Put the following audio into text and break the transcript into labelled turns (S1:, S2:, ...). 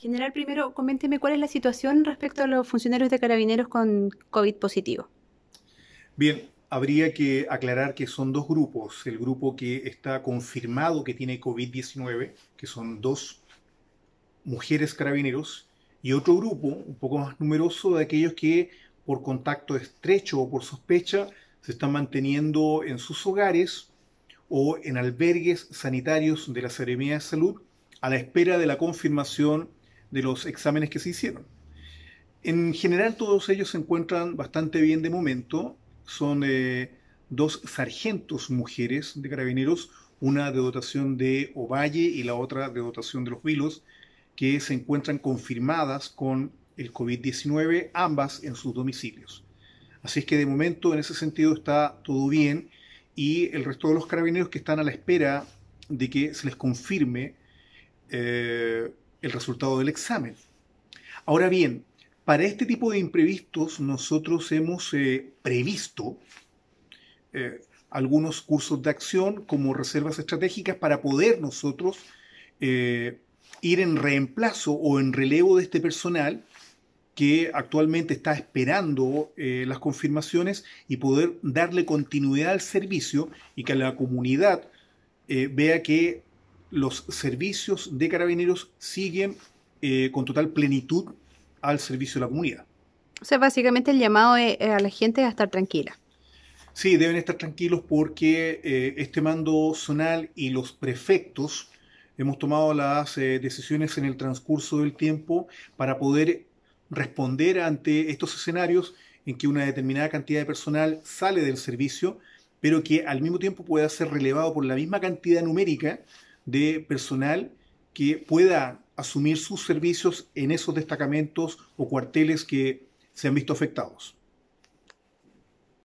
S1: General, primero coménteme cuál es la situación respecto a los funcionarios de carabineros con COVID positivo.
S2: Bien, habría que aclarar que son dos grupos. El grupo que está confirmado que tiene COVID-19, que son dos mujeres carabineros, y otro grupo, un poco más numeroso, de aquellos que por contacto estrecho o por sospecha se están manteniendo en sus hogares o en albergues sanitarios de la Seremía de Salud a la espera de la confirmación de los exámenes que se hicieron. En general todos ellos se encuentran bastante bien de momento. Son eh, dos sargentos mujeres de carabineros, una de dotación de Ovalle y la otra de dotación de los Vilos, que se encuentran confirmadas con el COVID-19, ambas en sus domicilios. Así es que de momento en ese sentido está todo bien y el resto de los carabineros que están a la espera de que se les confirme eh, el resultado del examen. Ahora bien, para este tipo de imprevistos nosotros hemos eh, previsto eh, algunos cursos de acción como reservas estratégicas para poder nosotros eh, ir en reemplazo o en relevo de este personal que actualmente está esperando las confirmaciones y poder darle continuidad al servicio y que la comunidad vea que los servicios de carabineros siguen eh, con total plenitud al servicio de la comunidad.
S1: O sea, básicamente el llamado eh, a la gente a estar tranquila.
S2: Sí, deben estar tranquilos porque eh, este mando zonal y los prefectos hemos tomado las decisiones en el transcurso del tiempo para poder responder ante estos escenarios en que una determinada cantidad de personal sale del servicio, pero que al mismo tiempo pueda ser relevado por la misma cantidad numérica de personal que pueda asumir sus servicios en esos destacamentos o cuarteles que se han visto afectados.